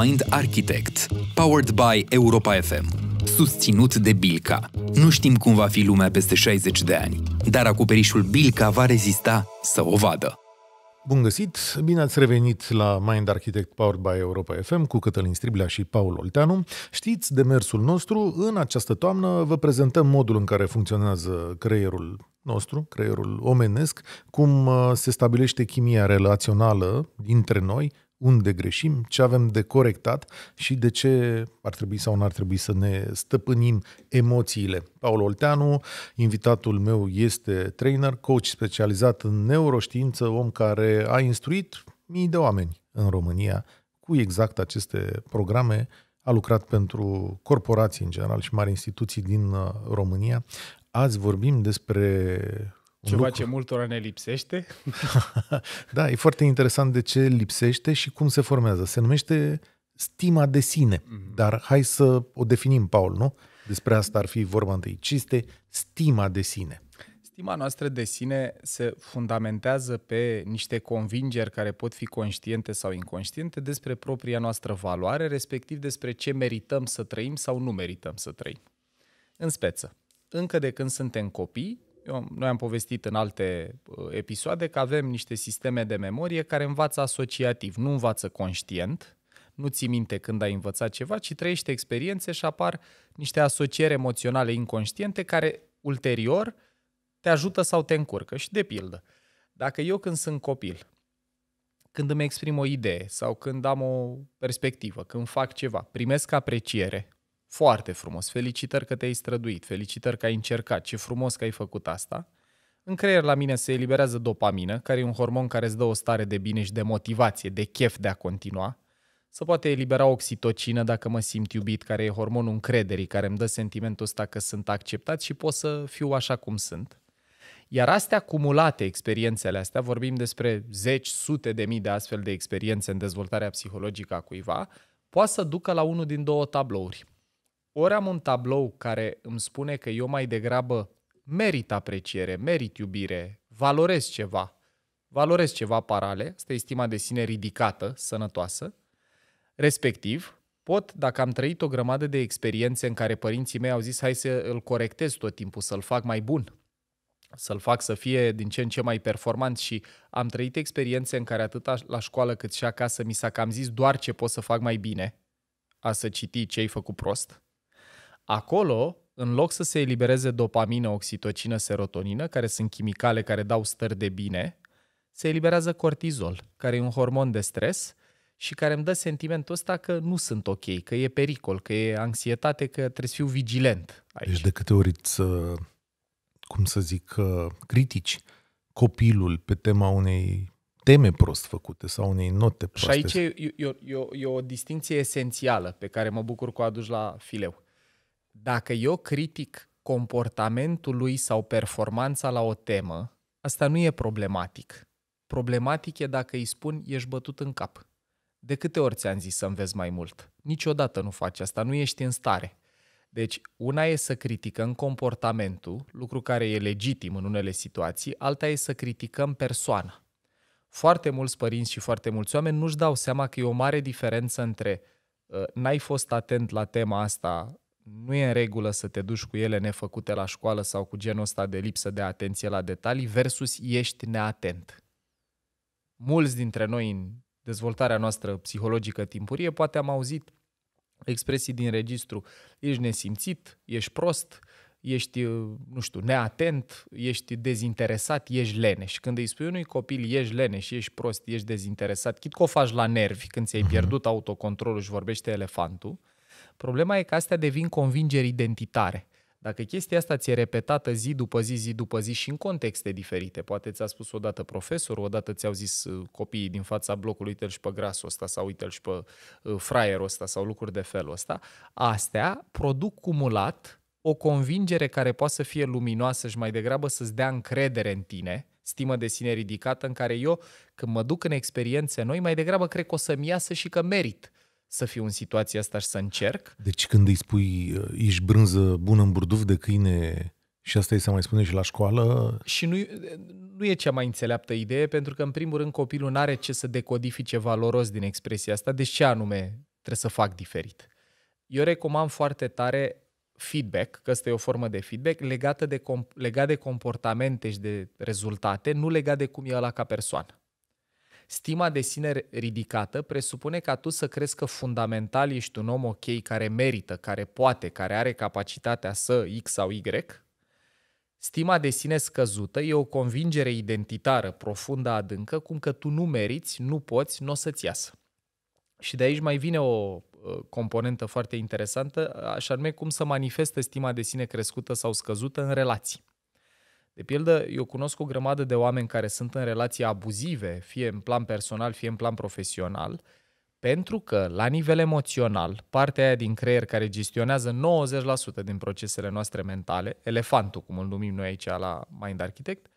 Mind Architect, powered by Europa FM, susținut de Bilca. Nu știm cum va fi lumea peste 60 de ani, dar acoperișul Bilca va rezista să o vadă. Bun găsit! Bine ați revenit la Mind Architect Powered by Europa FM cu Cătălin Striblea și Paul Olteanu. Știți demersul nostru, în această toamnă vă prezentăm modul în care funcționează creierul nostru, creierul omenesc, cum uh, se stabilește chimia relațională dintre noi, unde greșim, ce avem de corectat și de ce ar trebui sau nu ar trebui să ne stăpânim emoțiile. Paul Olteanu, invitatul meu, este trainer, coach specializat în neuroștiință, om care a instruit mii de oameni în România cu exact aceste programe, a lucrat pentru corporații în general și mari instituții din uh, România. Azi vorbim despre ceva lucru. ce multora ne lipsește. da, e foarte interesant de ce lipsește și cum se formează. Se numește stima de sine, mm-hmm. dar hai să o definim, Paul, nu? Despre asta ar fi vorba întâi. Ce este stima de sine? Stima noastră de sine se fundamentează pe niște convingeri care pot fi conștiente sau inconștiente despre propria noastră valoare, respectiv despre ce merităm să trăim sau nu merităm să trăim. În speță, încă de când suntem copii, eu, noi am povestit în alte uh, episoade că avem niște sisteme de memorie care învață asociativ, nu învață conștient, nu ții minte când ai învățat ceva, ci trăiești experiențe și apar niște asocieri emoționale inconștiente care ulterior te ajută sau te încurcă. Și de pildă, dacă eu când sunt copil, când îmi exprim o idee sau când am o perspectivă, când fac ceva, primesc apreciere, foarte frumos. Felicitări că te-ai străduit, felicitări că ai încercat, ce frumos că ai făcut asta. În creier la mine se eliberează dopamină, care e un hormon care îți dă o stare de bine și de motivație, de chef de a continua. Se poate elibera oxitocină dacă mă simt iubit, care e hormonul încrederii, care îmi dă sentimentul ăsta că sunt acceptat și pot să fiu așa cum sunt. Iar astea acumulate, experiențele astea, vorbim despre zeci, sute de mii de astfel de experiențe în dezvoltarea psihologică a cuiva, poate să ducă la unul din două tablouri ori am un tablou care îmi spune că eu mai degrabă merit apreciere, merit iubire, valorez ceva, valorez ceva parale, asta e stima de sine ridicată, sănătoasă, respectiv, pot, dacă am trăit o grămadă de experiențe în care părinții mei au zis hai să îl corectez tot timpul, să-l fac mai bun, să-l fac să fie din ce în ce mai performant și am trăit experiențe în care atât la școală cât și acasă mi s-a cam zis doar ce pot să fac mai bine, a să citi ce ai făcut prost, Acolo, în loc să se elibereze dopamină, oxitocină, serotonină, care sunt chimicale care dau stări de bine, se eliberează cortizol, care e un hormon de stres și care îmi dă sentimentul ăsta că nu sunt ok, că e pericol, că e anxietate, că trebuie să fiu vigilent aici. Deci de câte ori să, uh, cum să zic, uh, critici copilul pe tema unei teme prost făcute sau unei note proaste. Și aici e, e, e, e o distinție esențială pe care mă bucur că o aduci la fileu dacă eu critic comportamentul lui sau performanța la o temă, asta nu e problematic. Problematic e dacă îi spun ești bătut în cap. De câte ori ți-am zis să înveți mai mult? Niciodată nu faci asta, nu ești în stare. Deci, una e să criticăm comportamentul, lucru care e legitim în unele situații, alta e să criticăm persoana. Foarte mulți părinți și foarte mulți oameni nu-și dau seama că e o mare diferență între uh, n-ai fost atent la tema asta nu e în regulă să te duci cu ele nefăcute la școală sau cu genul ăsta de lipsă de atenție la detalii versus ești neatent. Mulți dintre noi în dezvoltarea noastră psihologică timpurie poate am auzit expresii din registru ești nesimțit, ești prost, ești, nu știu, neatent, ești dezinteresat, ești leneș. Când îi spui unui copil ești leneș, ești prost, ești dezinteresat, chit că o faci la nervi când ți-ai mhm. pierdut autocontrolul și vorbește elefantul, Problema e că astea devin convingeri identitare. Dacă chestia asta ți-e repetată zi după zi, zi după zi și în contexte diferite, poate ți-a spus odată profesorul, odată ți-au zis uh, copiii din fața blocului, uite-l și pe grasul ăsta sau uite-l și pe uh, fraierul ăsta sau lucruri de felul ăsta, astea produc cumulat o convingere care poate să fie luminoasă și mai degrabă să-ți dea încredere în tine, stimă de sine ridicată în care eu, când mă duc în experiențe noi, mai degrabă cred că o să-mi iasă și că merit să fiu în situația asta și să încerc. Deci când îi spui uh, ești brânză bună în burduf de câine și asta îi să mai spune și la școală... Și nu, nu e cea mai înțeleaptă idee, pentru că în primul rând copilul nu are ce să decodifice valoros din expresia asta, deci ce anume trebuie să fac diferit. Eu recomand foarte tare feedback, că asta e o formă de feedback, legată de, legat de comportamente și de rezultate, nu legat de cum e ăla ca persoană. Stima de sine ridicată presupune ca tu să crezi că fundamental ești un om ok, care merită, care poate, care are capacitatea să X sau Y. Stima de sine scăzută e o convingere identitară profundă, adâncă, cum că tu nu meriți, nu poți, nu o să-ți iasă. Și de aici mai vine o ă, componentă foarte interesantă, așa nume cum să manifestă stima de sine crescută sau scăzută în relații. De pildă, eu cunosc o grămadă de oameni care sunt în relații abuzive, fie în plan personal, fie în plan profesional, pentru că, la nivel emoțional, partea aia din creier care gestionează 90% din procesele noastre mentale, elefantul, cum îl numim noi aici la Mind Architect,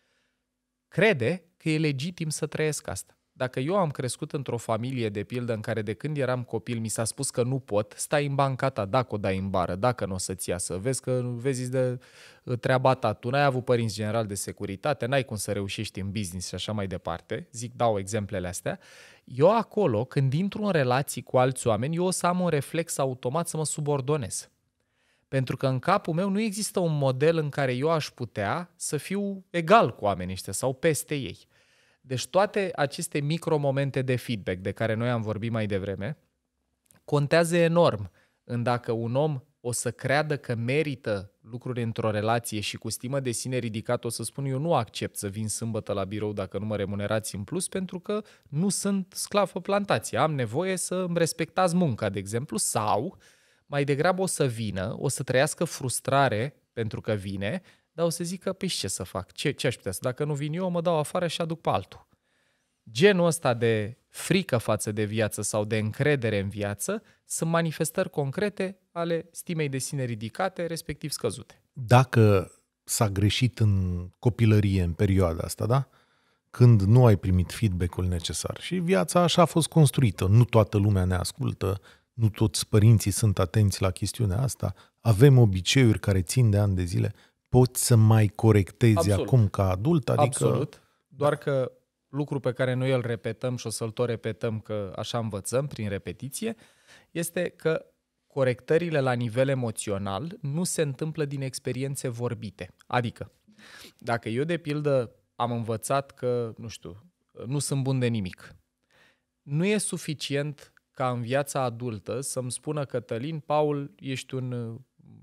crede că e legitim să trăiesc asta. Dacă eu am crescut într-o familie, de pildă, în care de când eram copil mi s-a spus că nu pot, stai în banca ta, dacă o dai în bară, dacă nu o să-ți iasă, vezi că vezi de ă, treaba ta, tu n-ai avut părinți general de securitate, n-ai cum să reușești în business și așa mai departe, zic, dau exemplele astea, eu acolo, când intru în relații cu alți oameni, eu o să am un reflex automat să mă subordonez. Pentru că în capul meu nu există un model în care eu aș putea să fiu egal cu oamenii ăștia sau peste ei. Deci toate aceste micromomente de feedback de care noi am vorbit mai devreme contează enorm în dacă un om o să creadă că merită lucruri într-o relație și cu stimă de sine ridicat o să spun eu nu accept să vin sâmbătă la birou dacă nu mă remunerați în plus pentru că nu sunt sclav pe plantație. Am nevoie să îmi respectați munca, de exemplu, sau mai degrabă o să vină, o să trăiască frustrare pentru că vine, dar o să că, păi ce să fac, ce, ce aș putea să, dacă nu vin eu, mă dau afară și aduc pe altul. Genul ăsta de frică față de viață sau de încredere în viață sunt manifestări concrete ale stimei de sine ridicate, respectiv scăzute. Dacă s-a greșit în copilărie în perioada asta, da? Când nu ai primit feedback-ul necesar. Și viața așa a fost construită. Nu toată lumea ne ascultă, nu toți părinții sunt atenți la chestiunea asta. Avem obiceiuri care țin de ani de zile poți să mai corectezi Absolut. acum ca adult? Adică... Absolut, doar că lucru pe care noi îl repetăm și o să-l tot repetăm că așa învățăm prin repetiție, este că corectările la nivel emoțional nu se întâmplă din experiențe vorbite. Adică, dacă eu, de pildă, am învățat că, nu știu, nu sunt bun de nimic, nu e suficient ca în viața adultă să-mi spună Cătălin, Paul, ești un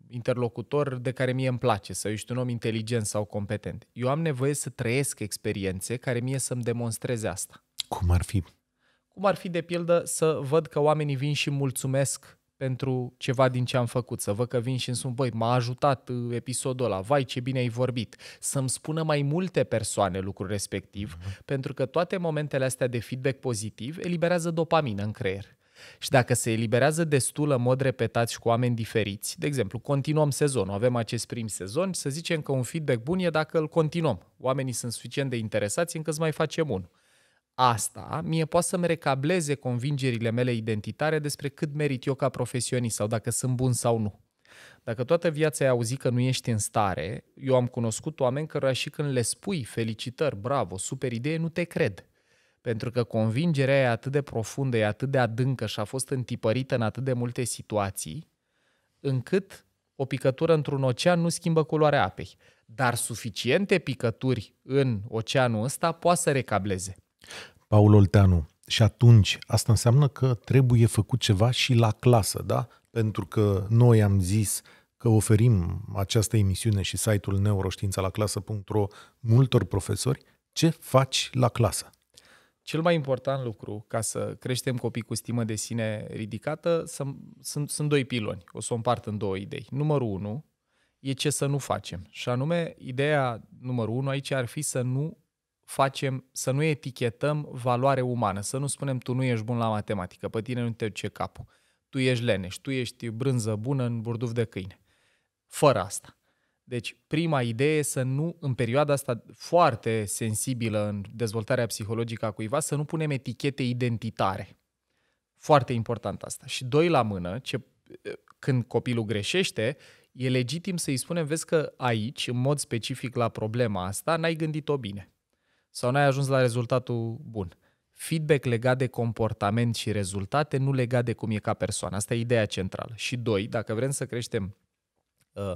interlocutor de care mie îmi place, sau ești un om inteligent sau competent. Eu am nevoie să trăiesc experiențe care mie să-mi demonstreze asta. Cum ar fi? Cum ar fi, de pildă, să văd că oamenii vin și mulțumesc pentru ceva din ce am făcut, să văd că vin și îmi spun, băi, m-a ajutat uh, episodul ăla, vai ce bine ai vorbit, să-mi spună mai multe persoane lucrul respectiv, mm-hmm. pentru că toate momentele astea de feedback pozitiv eliberează dopamină în creier. Și dacă se eliberează destul în mod repetat și cu oameni diferiți, de exemplu, continuăm sezonul, avem acest prim sezon să zicem că un feedback bun e dacă îl continuăm. Oamenii sunt suficient de interesați încât să mai facem unul. Asta mie poate să-mi recableze convingerile mele identitare despre cât merit eu ca profesionist sau dacă sunt bun sau nu. Dacă toată viața ai auzit că nu ești în stare, eu am cunoscut oameni care și când le spui felicitări, bravo, super idee, nu te cred pentru că convingerea e atât de profundă, e atât de adâncă și a fost întipărită în atât de multe situații, încât o picătură într-un ocean nu schimbă culoarea apei. Dar suficiente picături în oceanul ăsta poate să recableze. Paul Olteanu, și atunci asta înseamnă că trebuie făcut ceva și la clasă, da? Pentru că noi am zis că oferim această emisiune și site-ul neuroștiințalaclasă.ro multor profesori, ce faci la clasă? Cel mai important lucru ca să creștem copii cu stimă de sine ridicată sunt, sunt, sunt doi piloni. O să o împart în două idei. Numărul unu e ce să nu facem. Și anume, ideea numărul unu aici ar fi să nu facem, să nu etichetăm valoare umană, să nu spunem tu nu ești bun la matematică, pe tine nu te duce capul, tu ești leneș, tu ești brânză bună în burduf de câine. Fără asta. Deci, prima idee să nu, în perioada asta foarte sensibilă în dezvoltarea psihologică a cuiva, să nu punem etichete identitare. Foarte important asta. Și doi la mână, ce, când copilul greșește, e legitim să-i spunem, vezi că aici, în mod specific la problema asta, n-ai gândit-o bine sau n-ai ajuns la rezultatul bun. Feedback legat de comportament și rezultate, nu legat de cum e ca persoană. Asta e ideea centrală. Și doi, dacă vrem să creștem uh,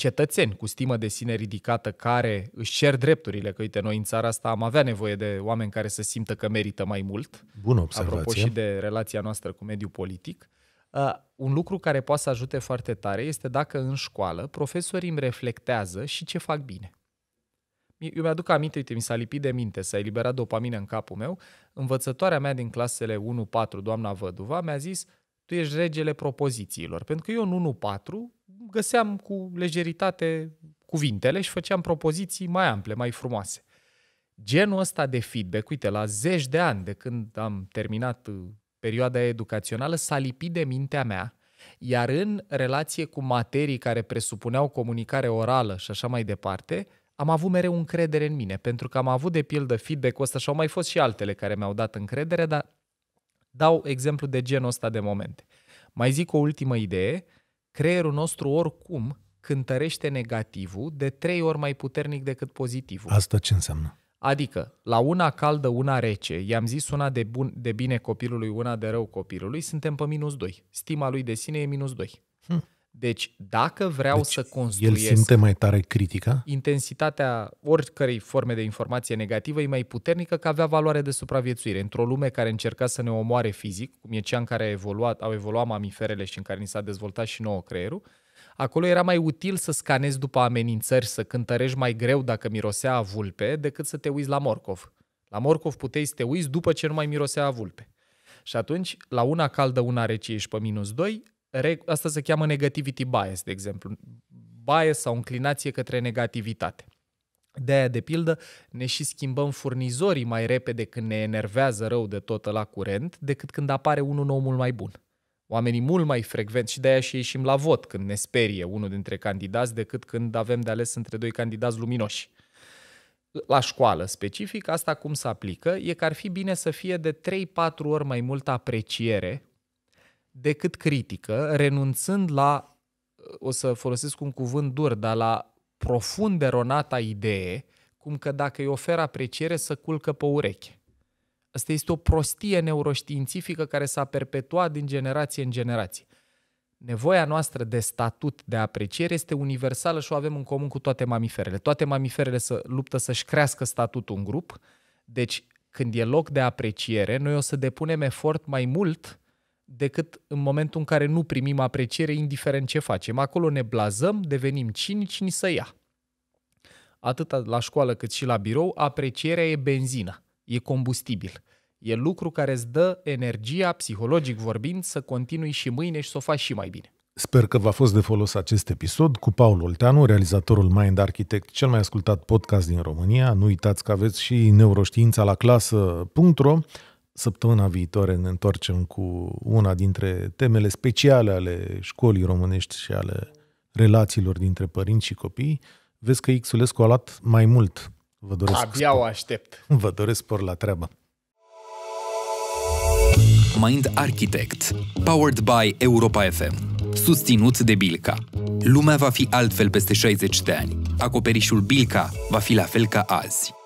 cetățeni cu stimă de sine ridicată care își cer drepturile, că uite, noi în țara asta am avea nevoie de oameni care să simtă că merită mai mult. Bună observație. Apropo și de relația noastră cu mediul politic. Uh, un lucru care poate să ajute foarte tare este dacă în școală profesorii îmi reflectează și ce fac bine. Eu mi-aduc aminte, uite, mi s-a lipit de minte, s-a eliberat dopamină în capul meu. Învățătoarea mea din clasele 1-4, doamna Văduva, mi-a zis, tu ești regele propozițiilor, pentru că eu în 1-4 găseam cu lejeritate cuvintele și făceam propoziții mai ample, mai frumoase. Genul ăsta de feedback, uite, la zeci de ani de când am terminat uh, perioada educațională, s-a lipit de mintea mea, iar în relație cu materii care presupuneau comunicare orală și așa mai departe, am avut mereu încredere în mine, pentru că am avut de pildă feedback-ul ăsta și au mai fost și altele care mi-au dat încredere, dar dau exemplu de genul ăsta de momente. Mai zic o ultimă idee, uh, creierul nostru oricum cântărește negativul de trei ori mai puternic decât pozitivul. Asta ce înseamnă? Adică, la una caldă, una rece, i-am zis una de, bun, de bine copilului, una de rău copilului, suntem pe minus 2. Stima lui de sine e minus 2. Hm. Deci, dacă vreau deci să construiesc... El simte mai tare critica? Intensitatea oricărei forme de informație negativă e mai puternică că avea valoare de supraviețuire. Într-o lume care încerca să ne omoare fizic, cum e cea în care a evoluat, au evoluat mamiferele și în care ni s-a dezvoltat și nouă creierul, acolo era mai util să scanezi după amenințări, să cântărești mai greu dacă mirosea a vulpe, decât să te uiți la morcov. La morcov puteai să te uiți după ce nu mai mirosea a vulpe. Și atunci, la una caldă, una rece, ești pe minus 2, Asta se cheamă negativity bias, de exemplu. Bias sau înclinație către negativitate. De aia, de pildă, ne și schimbăm furnizorii mai repede când ne enervează rău de tot la curent, decât când apare unul nou mult mai bun. Oamenii mult mai frecvent și de aia și ieșim la vot când ne sperie unul dintre candidați, decât când avem de ales între doi candidați luminoși. La școală specific, asta cum se aplică, e că ar fi bine să fie de 3-4 ori mai multă apreciere decât critică, renunțând la, o să folosesc un cuvânt dur, dar la profund eronata idee, cum că dacă îi oferă apreciere să culcă pe ureche. Asta este o prostie neuroștiințifică care s-a perpetuat din generație în generație. Nevoia noastră de statut de apreciere este universală și o avem în comun cu toate mamiferele. Toate mamiferele să luptă să-și crească statutul în grup, deci când e loc de apreciere, noi o să depunem efort mai mult decât în momentul în care nu primim apreciere, indiferent ce facem. Acolo ne blazăm, devenim cinici, să ia. Atât la școală cât și la birou, aprecierea e benzină, e combustibil. E lucru care îți dă energia, psihologic vorbind, să continui și mâine și să o faci și mai bine. Sper că v-a fost de folos acest episod cu Paul Olteanu, realizatorul Mind Architect, cel mai ascultat podcast din România. Nu uitați că aveți și neuroștiința la clasă.ro Săptămâna viitoare ne întoarcem cu una dintre temele speciale ale școlii românești și ale relațiilor dintre părinți și copii. Vezi că Xulescu a luat mai mult. Vă doresc Abia spor. o aștept. Vă doresc spor la treabă. Mind Architect, powered by Europa FM, susținut de Bilca. Lumea va fi altfel peste 60 de ani. Acoperișul Bilca va fi la fel ca azi.